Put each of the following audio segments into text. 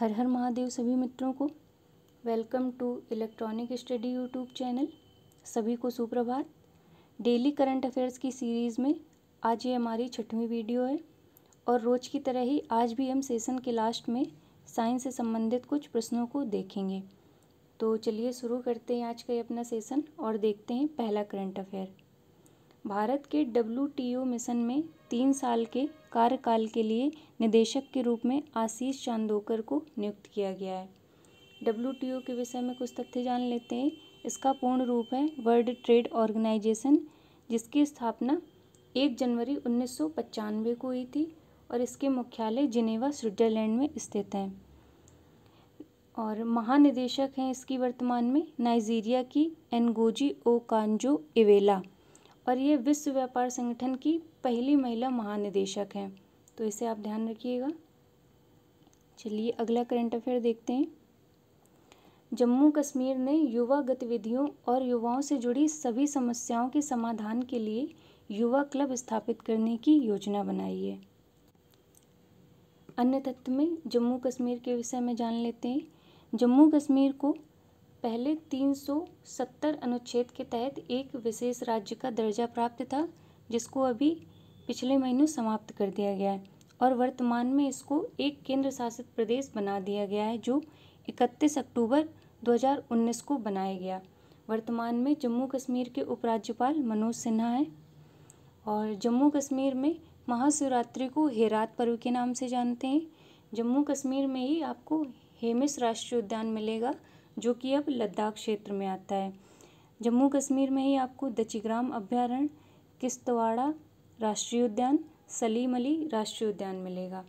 हर हर महादेव सभी मित्रों को welcome to electronic study YouTube channel सभी को सुप्रभात डेली करंट अफेयर्स की सीरीज़ में आज ये हमारी छठवीं वीडियो है और रोज़ की तरह ही आज भी हम सेशन के लास्ट में साइंस से संबंधित कुछ प्रश्नों को देखेंगे तो चलिए शुरू करते हैं आज का ये अपना सेशन और देखते हैं पहला करंट अफेयर भारत के डब्ल्यू मिशन में तीन साल के कार्यकाल के लिए निदेशक के रूप में आशीष चांदोकर को नियुक्त किया गया है डब्ल्यू के विषय में कुछ तथ्य जान लेते हैं इसका पूर्ण रूप है वर्ल्ड ट्रेड ऑर्गेनाइजेशन जिसकी स्थापना एक जनवरी उन्नीस को हुई थी और इसके मुख्यालय जिनेवा स्विट्जरलैंड में स्थित हैं और महानिदेशक हैं इसकी वर्तमान में नाइजीरिया की एनगोजी ओ इवेला और ये विश्व व्यापार संगठन की पहली महिला महानिदेशक हैं तो इसे आप ध्यान रखिएगा चलिए अगला करंट अफेयर देखते हैं जम्मू कश्मीर ने युवा गतिविधियों और युवाओं से जुड़ी सभी समस्याओं के समाधान के लिए युवा क्लब स्थापित करने की योजना बनाई है अन्य तथ्य में जम्मू कश्मीर के विषय में जान लेते हैं जम्मू कश्मीर को पहले 370 अनुच्छेद के तहत एक विशेष राज्य का दर्जा प्राप्त था जिसको अभी पिछले महीनों समाप्त कर दिया गया है और वर्तमान में इसको एक केंद्र शासित प्रदेश बना दिया गया है जो 31 अक्टूबर 2019 को बनाया गया वर्तमान में जम्मू कश्मीर के उपराज्यपाल मनोज सिन्हा हैं और जम्मू कश्मीर में महाशिवरात्रि को हेरात पर्व के नाम से जानते हैं जम्मू कश्मीर में ही आपको हेमिस राष्ट्रीय उद्यान मिलेगा जो कि अब लद्दाख क्षेत्र में आता है जम्मू कश्मीर में ही आपको दचिग्राम अभ्यारण्य किश्तवाड़ा राष्ट्रीय उद्यान सलीम अली राष्ट्रीय उद्यान मिलेगा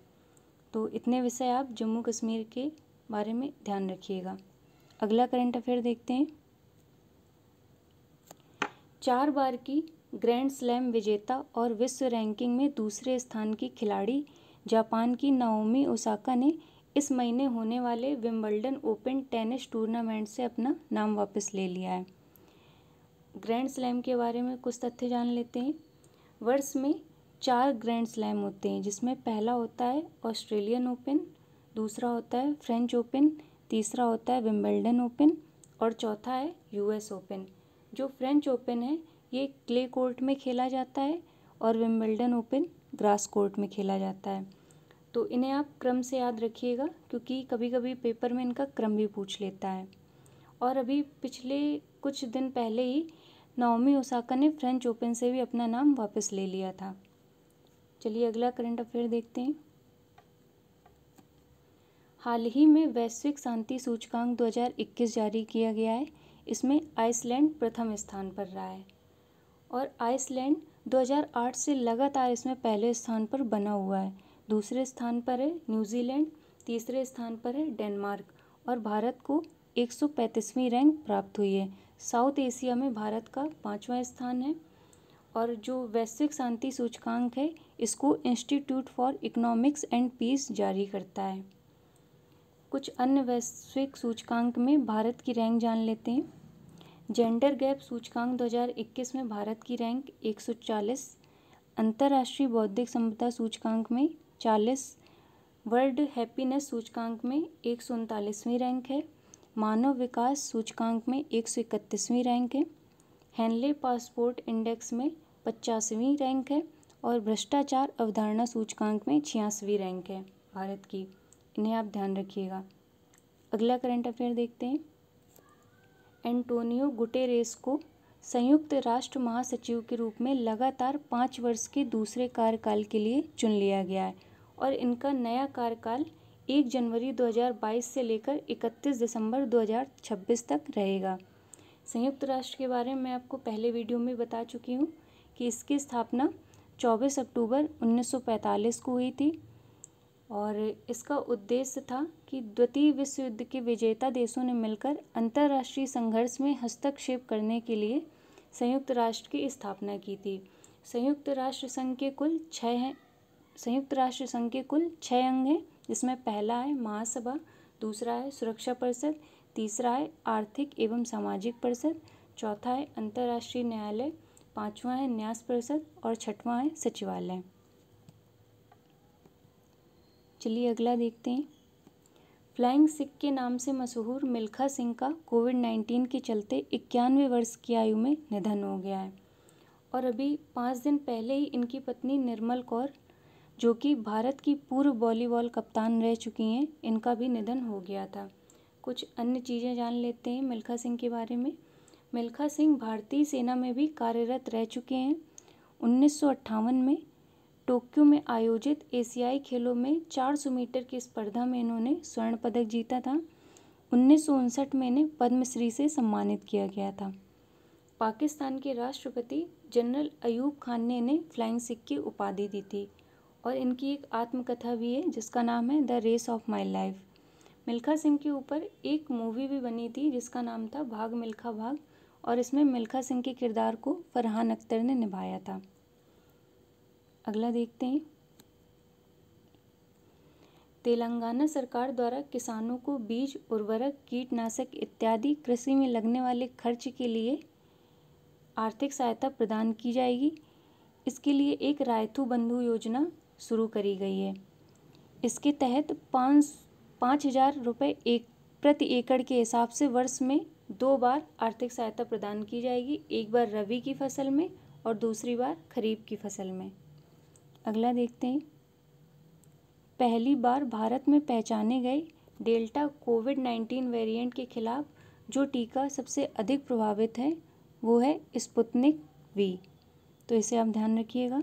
तो इतने विषय आप जम्मू कश्मीर के बारे में ध्यान रखिएगा अगला करंट अफेयर देखते हैं चार बार की ग्रैंड स्लैम विजेता और विश्व रैंकिंग में दूसरे स्थान की खिलाड़ी जापान की नाओमी ओसाका ने इस महीने होने वाले विम्बल्डन ओपन टेनिस टूर्नामेंट से अपना नाम वापस ले लिया है ग्रैंड स्लैम के बारे में कुछ तथ्य जान लेते हैं वर्ष में चार ग्रैंड स्लैम होते हैं जिसमें पहला होता है ऑस्ट्रेलियन ओपन दूसरा होता है फ्रेंच ओपन तीसरा होता है विम्बल्डन ओपन और चौथा है यूएस ओपन जो फ्रेंच ओपन है ये क्ले कोर्ट में खेला जाता है और विम्बल्डन ओपन ग्रास कोर्ट में खेला जाता है तो इन्हें आप क्रम से याद रखिएगा क्योंकि कभी कभी पेपर में इनका क्रम भी पूछ लेता है और अभी पिछले कुछ दिन पहले ही नवमी ओसाका ने फ्रेंच ओपन से भी अपना नाम वापस ले लिया था चलिए अगला करंट अफेयर देखते हैं हाल ही में वैश्विक शांति सूचकांक 2021 जारी किया गया है इसमें आइसलैंड प्रथम स्थान पर रहा है और आइसलैंड 2008 से लगातार इसमें पहले स्थान पर बना हुआ है दूसरे स्थान पर है न्यूजीलैंड तीसरे स्थान पर है डेनमार्क और भारत को एक सौ पैंतीसवीं रैंक प्राप्त हुई है साउथ एशिया में भारत का पाँचवा स्थान है और जो वैश्विक शांति सूचकांक है इसको institute for economics and peace जारी करता है कुछ अन्य वैश्विक सूचकांक में भारत की रैंक जान लेते हैं जेंडर गैप सूचकांक 2021 में भारत की रैंक 140 अंतर्राष्ट्रीय बौद्धिक संपदा सूचकांक में चालीस वर्ल्ड हैप्पीनेस सूचकांक में एक सौ उनतालीसवीं रैंक है मानव विकास सूचकांक में एक सौ इकतीसवीं रैंक है हैनले पासपोर्ट इंडेक्स में पचासवीं रैंक है और भ्रष्टाचार अवधारणा सूचकांक में छियासवीं रैंक है भारत की इन्हें आप ध्यान रखिएगा अगला करंट अफेयर देखते हैं एंटोनियो गुटेरेस को संयुक्त राष्ट्र महासचिव के रूप में लगातार पाँच वर्ष के दूसरे कार्यकाल के लिए चुन लिया गया है और इनका नया कार्यकाल एक जनवरी 2022 से लेकर 31 दिसंबर 2026 तक रहेगा संयुक्त राष्ट्र के बारे में मैं आपको पहले वीडियो में बता चुकी हूँ कि इसकी स्थापना 24 अक्टूबर 1945 को हुई थी और इसका उद्देश्य था कि द्वितीय विश्व युद्ध के विजेता देशों ने मिलकर अंतर्राष्ट्रीय संघर्ष में हस्तक्षेप करने के लिए संयुक्त राष्ट्र की स्थापना की थी संयुक्त राष्ट्र संघ के कुल छः हैं संयुक्त राष्ट्र संघ के कुल छः अंग हैं जिसमें पहला है महासभा दूसरा है सुरक्षा परिषद तीसरा है आर्थिक एवं सामाजिक परिषद चौथा है अंतर्राष्ट्रीय न्यायालय पाँचवा है न्यास परिषद और छठवां है सचिवालय चलिए अगला देखते हैं फ्लाइंग सिख के नाम से मशहूर मिल्खा सिंह का कोविड नाइन्टीन के चलते इक्यानवे वर्ष की आयु में निधन हो गया है और अभी पाँच दिन पहले ही इनकी पत्नी निर्मल कौर जो कि भारत की पूर्व वॉलीबॉल कप्तान रह चुकी हैं इनका भी निधन हो गया था कुछ अन्य चीज़ें जान लेते हैं मिल्खा सिंह के बारे में मिल्खा सिंह भारतीय सेना में भी कार्यरत रह चुके हैं उन्नीस में टोक्यो में आयोजित एशियाई खेलों में 400 मीटर की स्पर्धा में इन्होंने स्वर्ण पदक जीता था उन्नीस में इन्हें पद्मश्री से सम्मानित किया गया था पाकिस्तान के राष्ट्रपति जनरल अयूब खान ने इन्हें फ्लाइंग सिख की उपाधि दी थी और इनकी एक आत्मकथा भी है जिसका नाम है the race of my life Milkha Singh के ऊपर एक मूवी भी बनी थी जिसका नाम था भाग मिल्खा भाग और इसमें मिल्खा सिंह के किरदार को फरहान अख्तर ने निभाया था अगला देखते हैं तेलंगाना सरकार द्वारा किसानों को बीज उर्वरक कीटनाशक इत्यादि कृषि में लगने वाले खर्च के लिए आर्थिक सहायता प्रदान की जाएगी इसके लिए एक रायथू बंधु योजना शुरू करी गई है इसके तहत पाँच पाँच हज़ार रुपये एक प्रति एकड़ के हिसाब से वर्ष में दो बार आर्थिक सहायता प्रदान की जाएगी एक बार रबी की फसल में और दूसरी बार खरीफ की फसल में अगला देखते हैं पहली बार भारत में पहचाने गए डेल्टा कोविड नाइन्टीन वेरिएंट के खिलाफ जो टीका सबसे अधिक प्रभावित है वो है स्पुतनिक वी तो इसे आप ध्यान रखिएगा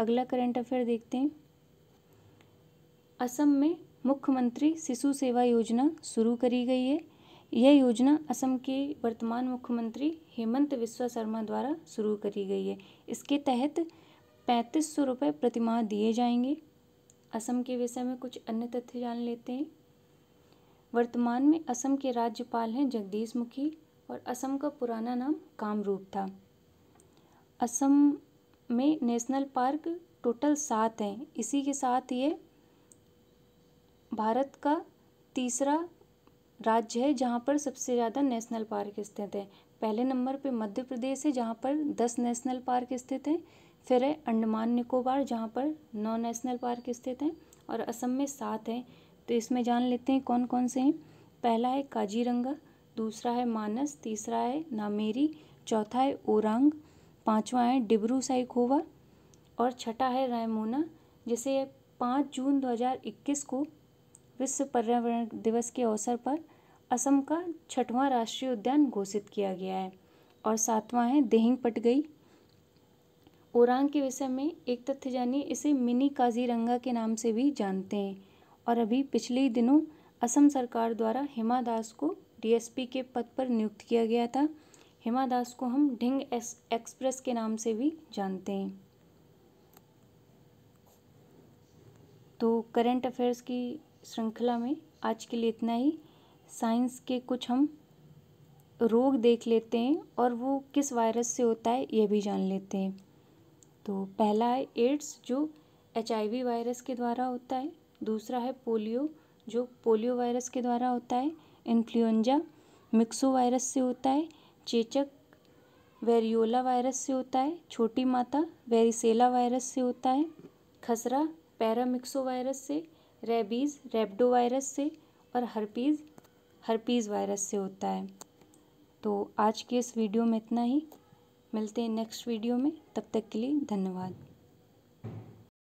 अगला करंट अफेयर देखते हैं असम में मुख्यमंत्री शिशु सेवा योजना शुरू करी गई है यह योजना असम के वर्तमान मुख्यमंत्री हेमंत विश्वा शर्मा द्वारा शुरू करी गई है इसके तहत पैंतीस सौ रुपये प्रतिमाह दिए जाएंगे असम के विषय में कुछ अन्य तथ्य जान लेते हैं वर्तमान में असम के राज्यपाल हैं जगदीश मुखी और असम का पुराना नाम कामरूप था असम में नेशनल पार्क टोटल सात हैं इसी के साथ ये भारत का तीसरा राज्य है जहाँ पर सबसे ज़्यादा नेशनल पार्क स्थित हैं पहले नंबर पे मध्य प्रदेश है जहाँ पर दस नेशनल पार्क स्थित हैं फिर है अंडमान निकोबार जहाँ पर नौ नेशनल पार्क स्थित हैं और असम में सात हैं तो इसमें जान लेते हैं कौन कौन से हैं पहला है काजीरंगा दूसरा है मानस तीसरा है नामेरी चौथा है ओरंग पाँचवा है डिब्रू साइकोवा और छठा है रायमोना जिसे पाँच जून 2021 को विश्व पर्यावरण दिवस के अवसर पर असम का छठवां राष्ट्रीय उद्यान घोषित किया गया है और सातवां है देहिंग पट गई ओरांग के विषय में एक तथ्य जानिए इसे मिनी काजीरंगा के नाम से भी जानते हैं और अभी पिछले दिनों असम सरकार द्वारा हिमा दास को डीएसपी के पद पर नियुक्त किया गया था हिमा दास को हम ढिंग एक्सप्रेस के नाम से भी जानते हैं तो करंट अफेयर्स की श्रृंखला में आज के लिए इतना ही साइंस के कुछ हम रोग देख लेते हैं और वो किस वायरस से होता है ये भी जान लेते हैं तो पहला है एड्स जो एच वायरस के द्वारा होता है दूसरा है पोलियो जो पोलियो वायरस के द्वारा होता है इन्फ्लुएंजा मिक्सो वायरस से होता है चेचक वेरियोला वायरस से होता है छोटी माता वेरिसेला वायरस से होता है खसरा पैरामिक्सो वायरस से रेबीज़ रेबडो वायरस से और हर्पीज़ हर्पीज़ वायरस से होता है तो आज के इस वीडियो में इतना ही मिलते हैं नेक्स्ट वीडियो में तब तक के लिए धन्यवाद